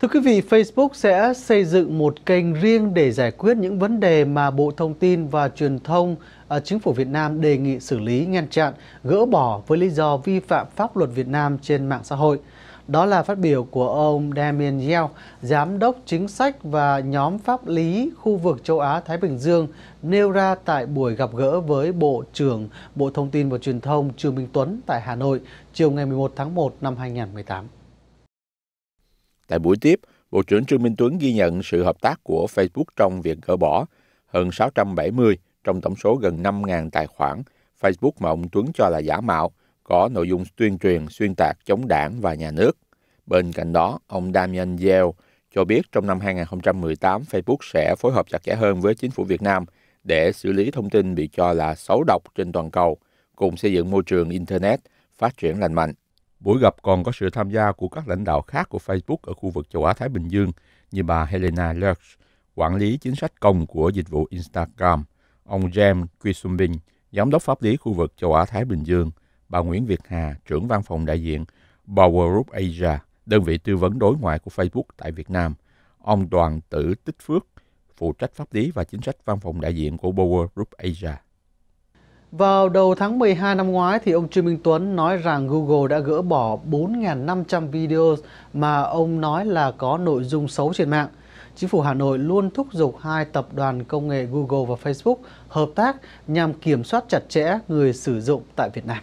Thưa quý vị, Facebook sẽ xây dựng một kênh riêng để giải quyết những vấn đề mà Bộ Thông tin và Truyền thông à, Chính phủ Việt Nam đề nghị xử lý ngăn chặn, gỡ bỏ với lý do vi phạm pháp luật Việt Nam trên mạng xã hội. Đó là phát biểu của ông Damien Yeo, Giám đốc Chính sách và nhóm pháp lý khu vực châu Á-Thái Bình Dương, nêu ra tại buổi gặp gỡ với Bộ trưởng Bộ Thông tin và Truyền thông Trương Minh Tuấn tại Hà Nội chiều ngày 11 tháng 1 năm 2018. Tại buổi tiếp, Bộ trưởng Trương Minh Tuấn ghi nhận sự hợp tác của Facebook trong việc gỡ bỏ hơn 670 trong tổng số gần 5.000 tài khoản Facebook mà ông Tuấn cho là giả mạo, có nội dung tuyên truyền xuyên tạc chống đảng và nhà nước. Bên cạnh đó, ông Damian Yale cho biết trong năm 2018, Facebook sẽ phối hợp chặt chẽ hơn với chính phủ Việt Nam để xử lý thông tin bị cho là xấu độc trên toàn cầu, cùng xây dựng môi trường Internet phát triển lành mạnh. Buổi gặp còn có sự tham gia của các lãnh đạo khác của Facebook ở khu vực châu Á-Thái Bình Dương như bà Helena Lurch, quản lý chính sách công của dịch vụ Instagram, ông James Kuisumbin, giám đốc pháp lý khu vực châu Á-Thái Bình Dương, bà Nguyễn Việt Hà, trưởng văn phòng đại diện Bauer Group Asia, đơn vị tư vấn đối ngoại của Facebook tại Việt Nam, ông Đoàn Tử Tích Phước, phụ trách pháp lý và chính sách văn phòng đại diện của Bauer Group Asia. Vào đầu tháng 12 năm ngoái thì ông Trương Minh Tuấn nói rằng Google đã gỡ bỏ 4.500 video mà ông nói là có nội dung xấu trên mạng. Chính phủ Hà Nội luôn thúc giục hai tập đoàn công nghệ Google và Facebook hợp tác nhằm kiểm soát chặt chẽ người sử dụng tại Việt Nam.